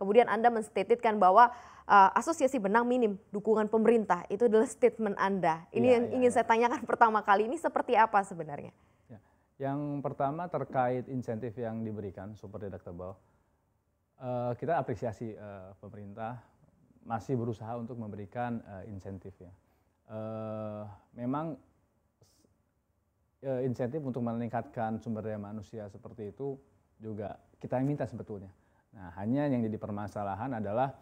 Kemudian Anda menstatedkan bahwa uh, asosiasi benang minim dukungan pemerintah itu adalah statement Anda. Ini ya, yang ya, ingin ya. saya tanyakan pertama kali ini seperti apa sebenarnya? Ya. Yang pertama terkait insentif yang diberikan super deductible. Uh, kita apresiasi uh, pemerintah masih berusaha untuk memberikan uh, insentif ya. Uh, memang uh, insentif untuk meningkatkan sumber daya manusia seperti itu juga kita yang minta sebetulnya. Nah, hanya yang jadi permasalahan adalah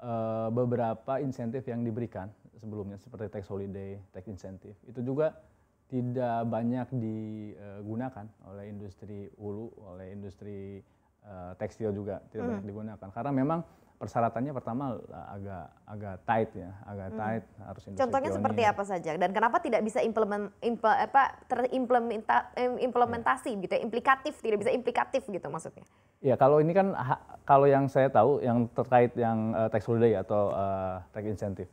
e, beberapa insentif yang diberikan sebelumnya seperti tax holiday, tax insentif. Itu juga tidak banyak digunakan oleh industri ulu, oleh industri e, tekstil juga tidak hmm. banyak digunakan karena memang persyaratannya pertama eh, agak agak tight ya, agak hmm. tight harus Contohnya seperti apa saja dan kenapa tidak bisa implement impl, apa terimplementa implementasi yeah. gitu, ya? implikatif tidak bisa implikatif gitu maksudnya. Ya kalau ini kan kalau yang saya tahu yang terkait yang uh, tax holiday atau uh, tax incentive,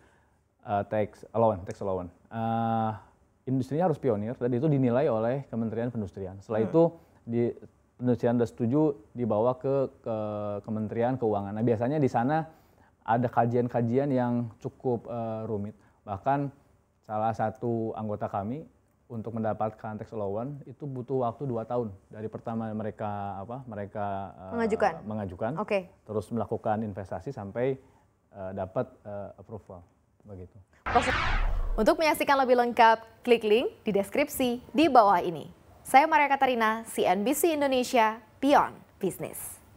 uh, tax allowance, tax allowance. Uh, industrinya harus pionir dan itu dinilai oleh Kementerian Perindustrian. Setelah hmm. itu di penelitian sudah setuju dibawa ke, ke Kementerian Keuangan. Nah, biasanya di sana ada kajian-kajian yang cukup uh, rumit. Bahkan salah satu anggota kami untuk mendapatkan tax allowance itu butuh waktu 2 tahun dari pertama mereka apa mereka eh, mengajukan mengajukan okay. terus melakukan investasi sampai uh, dapat uh, approval begitu. Untuk menyaksikan lebih lengkap klik link di deskripsi di bawah ini. Saya Maria Katarina, CNBC Indonesia, Beyond Business.